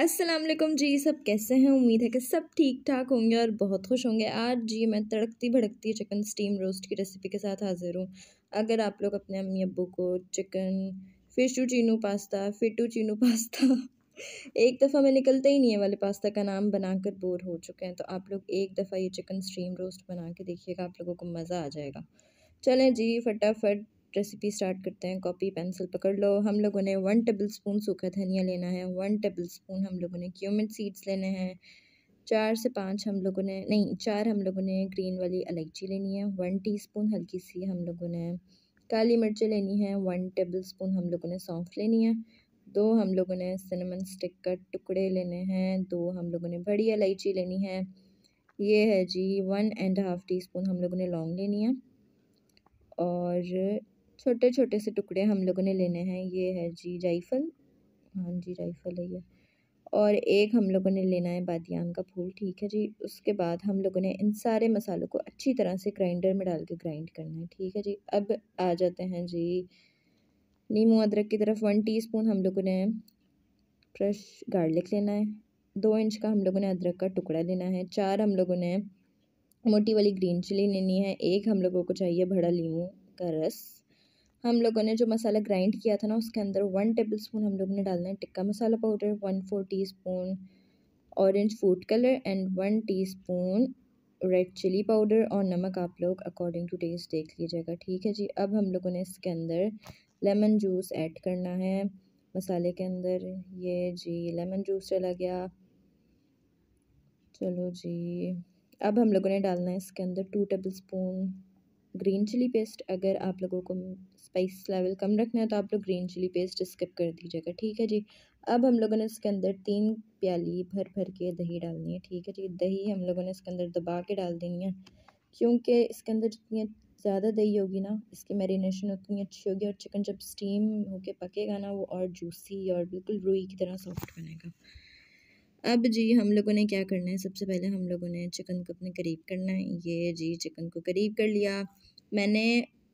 अस्सलाम वालेकुम जी सब कैसे हैं उम्मीद है कि सब ठीक ठाक होंगे और बहुत खुश होंगे आज जी मैं तड़कती भड़कती चिकन स्टीम रोस्ट की रेसिपी के साथ हाज़िर हूँ अगर आप लोग अपने अम्मी अबू को चिकन फिशू चीनू पास्ता फिटू चीनू पास्ता एक दफ़ा मैं निकलते ही नहीं है वाले पास्ता का नाम बनाकर बोर हो चुके हैं तो आप लोग एक दफ़ा ये चिकन स्टीम रोस्ट बना के देखिएगा आप लोगों को मज़ा आ जाएगा चलें जी फटाफट रेसिपी स्टार्ट करते हैं कॉपी पेंसिल पकड़ लो हम लोगों ने वन टेबल स्पून सूखा धनिया लेना है वन टेबल स्पून हम लोगों ने क्यूमिन सीड्स लेने हैं चार से पाँच हम लोगों ने नहीं चार हम लोगों ने ग्रीन वाली इलायची लेनी है वन टी हल्की सी हम लोगों ने काली मिर्च लेनी है वन टेबल स्पून हम लोगों ने सौंफ लेनी है दो हम लोगों ने सिनेमन स्टिक का टुकड़े लेने हैं दो हम लोगों ने बड़ी इलायची लेनी है ये है जी one and half teaspoon हम लोगों ने लौंग लेनी है और छोटे छोटे से टुकड़े हम लोगों ने लेने हैं ये है जी जायफल हाँ जी जायफल है ये और एक हम लोगों ने लेना है बादियान का फूल ठीक है जी उसके बाद हम लोगों ने इन सारे मसालों को अच्छी तरह से ग्राइंडर में डाल के ग्राइंड करना है ठीक है जी अब आ जाते हैं जी नीमू अदरक की तरफ वन टीस्पून हम लोगों ने फ्रेश गार्लिक लेना है दो इंच का हम लोगों ने अदरक का टुकड़ा लेना है चार हम लोगों ने मोटी वाली ग्रीन चिली लेनी है एक हम लोगों को चाहिए भड़ा लीमू का रस हम लोगों ने जो मसाला ग्राइंड किया था ना उसके अंदर वन टेबल स्पून हम लोगों ने डालना है tikka masala powder one four teaspoon orange food colour and one teaspoon red chilli powder और नमक आप लोग अकॉर्डिंग टू टेस्ट देख लीजिएगा ठीक है जी अब हम लोगों ने इसके अंदर लेमन जूस ऐड करना है मसाले के अंदर ये जी लेमन जूस चला गया चलो जी अब हम लोगों ने डालना है इसके अंदर two tablespoon green chilli paste अगर आप लोगों को स्पाइस लेवल कम रखना है तो आप लोग ग्रीन चिली पेस्ट स्किप कर दीजिएगा ठीक है जी अब हम लोगों ने इसके अंदर तीन प्याली भर भर के दही डालनी है ठीक है जी दही हम लोगों ने इसके अंदर दबा के डाल देनी है क्योंकि इसके अंदर जितनी ज़्यादा दही होगी ना इसकी मैरिनेशन उतनी अच्छी होगी और चिकन जब स्टीम होके पकेगा ना वो और जूसी और बिल्कुल रुई की तरह सॉफ्ट बनेगा अब जी हम लोगों ने क्या करना है सबसे पहले हम लोगों ने चिकन को अपने करीब करना है ये जी चिकन को करीब कर लिया मैंने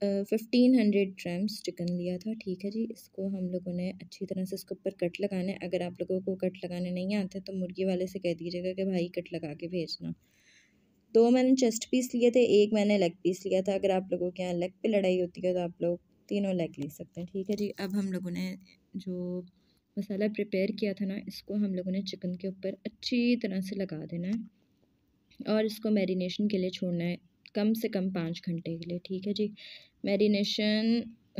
फिफ्टीन हंड्रेड ग्राम्स चिकन लिया था ठीक है जी इसको हम लोगों ने अच्छी तरह से इसके ऊपर कट लगाने अगर आप लोगों को कट लगाने नहीं आते तो मुर्गी वाले से कह दीजिएगा कि भाई कट लगा के भेजना दो मैंने चेस्ट पीस लिए थे एक मैंने लेग पीस लिया था अगर आप लोगों के यहाँ लेग पे लड़ाई होती है तो आप लोग तीनों लेग ले सकते हैं ठीक है जी अब हम लोगों ने जो मसाला प्रिपेयर किया था ना इसको हम लोगों ने चिकन के ऊपर अच्छी तरह से लगा देना है और इसको मैरिनेशन के लिए छोड़ना है कम से कम पाँच घंटे के लिए ठीक है जी मैरिनेशन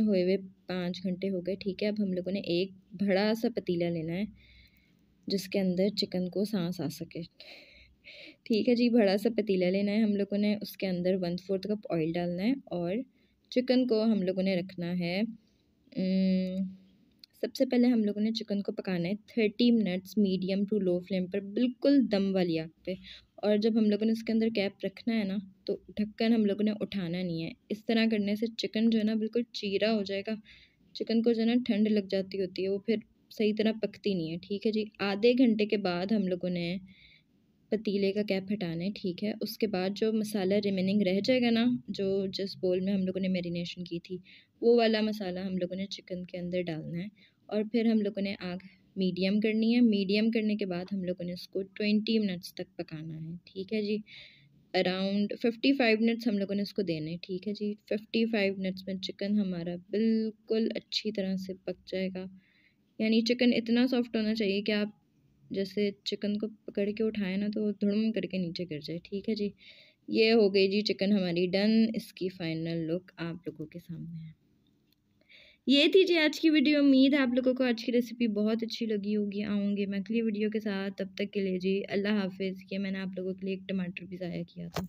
हुए हुए पाँच घंटे हो गए ठीक है अब हम लोगों ने एक बड़ा सा पतीला लेना है जिसके अंदर चिकन को सांस आ सके ठीक है जी बड़ा सा पतीला लेना है हम लोगों ने उसके अंदर वन फोर्थ कप ऑयल डालना है और चिकन को हम लोगों ने रखना है सबसे पहले हम लोगों ने चिकन को पकाना है thirty minutes medium to low flame पर बिल्कुल दम वाली आग पे और जब हम लोगों ने इसके अंदर कैप रखना है ना तो ढक्कन हम लोगों ने उठाना नहीं है इस तरह करने से चिकन जो है ना बिल्कुल चीरा हो जाएगा चिकन को जो है ना ठंड लग जाती होती है वो फिर सही तरह पकती नहीं है ठीक है जी आधे घंटे के बाद हम लोगों ने पतीले का कैप हटाना है ठीक है उसके बाद जो मसाला रिमेनिंग रह जाएगा ना जो जिस बोल में हम लोगों ने मेरीनेशन की थी वो वाला मसाला हम लोगों ने चिकन के अंदर डालना है और फिर हम लोगों ने आग मीडियम करनी है मीडियम करने के बाद हम लोगों ने इसको ट्वेंटी मिनट्स तक पकाना है ठीक है जी अराउंड फिफ्टी फाइव मिनट्स हम लोगों ने इसको देने ठीक है जी फिफ्टी फाइव मिनट्स में चिकन हमारा बिल्कुल अच्छी तरह से पक जाएगा यानी चिकन इतना सॉफ्ट होना चाहिए कि आप जैसे चिकन को पकड़ के उठाए ना तो धुड़म करके नीचे गिर जाए ठीक है जी ये हो गई जी चिकन हमारी डन इसकी फाइनल लुक आप लोगों के सामने है ये थी जी आज की वीडियो उम्मीद है आप लोगों को आज की रेसिपी बहुत अच्छी लगी होगी आऊँगी मैं अगली वीडियो के साथ तब तक के लिए जी अल्लाह हाफिज़ ये मैंने आप लोगों के लिए एक टमाटर भी ज़ाया किया था